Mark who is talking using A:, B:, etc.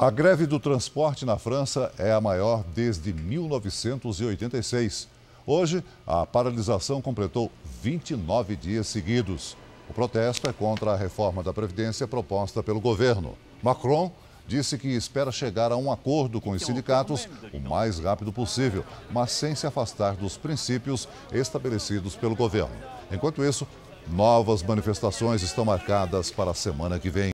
A: A greve do transporte na França é a maior desde 1986. Hoje, a paralisação completou 29 dias seguidos. O protesto é contra a reforma da Previdência proposta pelo governo. Macron disse que espera chegar a um acordo com os sindicatos o mais rápido possível, mas sem se afastar dos princípios estabelecidos pelo governo. Enquanto isso, novas manifestações estão marcadas para a semana que vem.